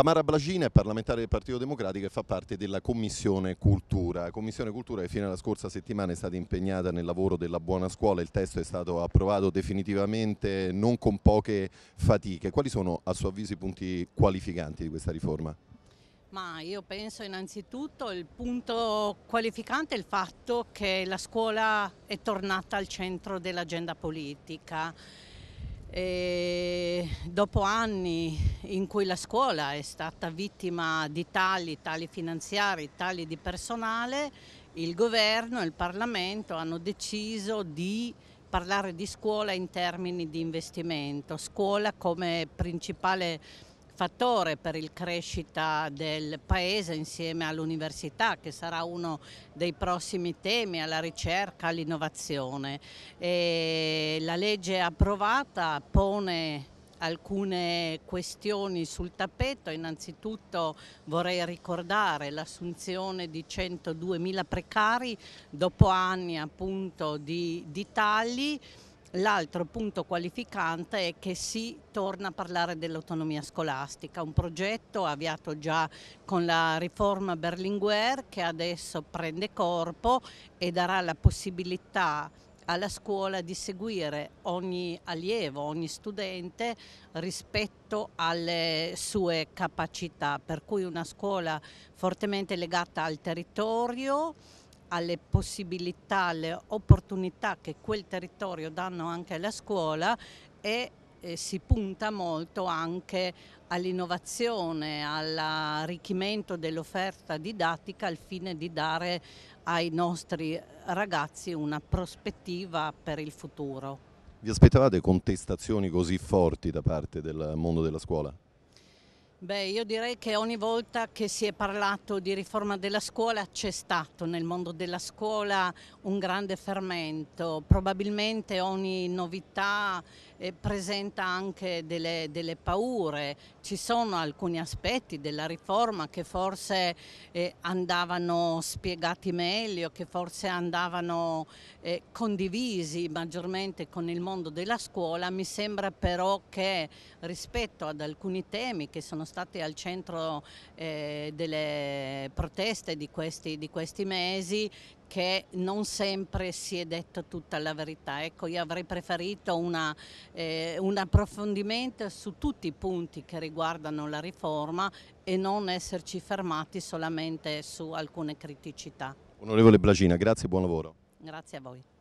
Tamara Blagina è parlamentare del Partito Democratico e fa parte della Commissione Cultura. La Commissione Cultura che fino alla scorsa settimana è stata impegnata nel lavoro della buona scuola, il testo è stato approvato definitivamente non con poche fatiche. Quali sono a suo avviso i punti qualificanti di questa riforma? Ma io penso innanzitutto il punto qualificante è il fatto che la scuola è tornata al centro dell'agenda politica. E dopo anni in cui la scuola è stata vittima di tagli, tagli finanziari, tagli di personale, il governo e il Parlamento hanno deciso di parlare di scuola in termini di investimento, scuola come principale fattore per il crescita del paese insieme all'università che sarà uno dei prossimi temi alla ricerca, all'innovazione. La legge approvata pone alcune questioni sul tappeto. Innanzitutto vorrei ricordare l'assunzione di 102.000 precari dopo anni appunto di, di tagli. L'altro punto qualificante è che si torna a parlare dell'autonomia scolastica, un progetto avviato già con la riforma Berlinguer che adesso prende corpo e darà la possibilità alla scuola di seguire ogni allievo, ogni studente rispetto alle sue capacità, per cui una scuola fortemente legata al territorio, alle possibilità, alle opportunità che quel territorio danno anche alla scuola e eh, si punta molto anche all'innovazione, all'arricchimento dell'offerta didattica al fine di dare ai nostri ragazzi una prospettiva per il futuro. Vi aspettavate contestazioni così forti da parte del mondo della scuola? Beh, io direi che ogni volta che si è parlato di riforma della scuola c'è stato nel mondo della scuola un grande fermento. Probabilmente ogni novità eh, presenta anche delle, delle, paure, ci sono alcuni aspetti della riforma che forse eh, andavano spiegati meglio, che forse andavano eh, condivisi maggiormente con il mondo della scuola, mi sembra però che rispetto ad alcuni temi che sono stati al centro eh, delle proteste di questi, di questi mesi che non sempre si è detto tutta la verità. Ecco, io avrei preferito una, eh, un approfondimento su tutti i punti che riguardano la riforma e non esserci fermati solamente su alcune criticità. Onorevole Blagina, grazie e buon lavoro. Grazie a voi.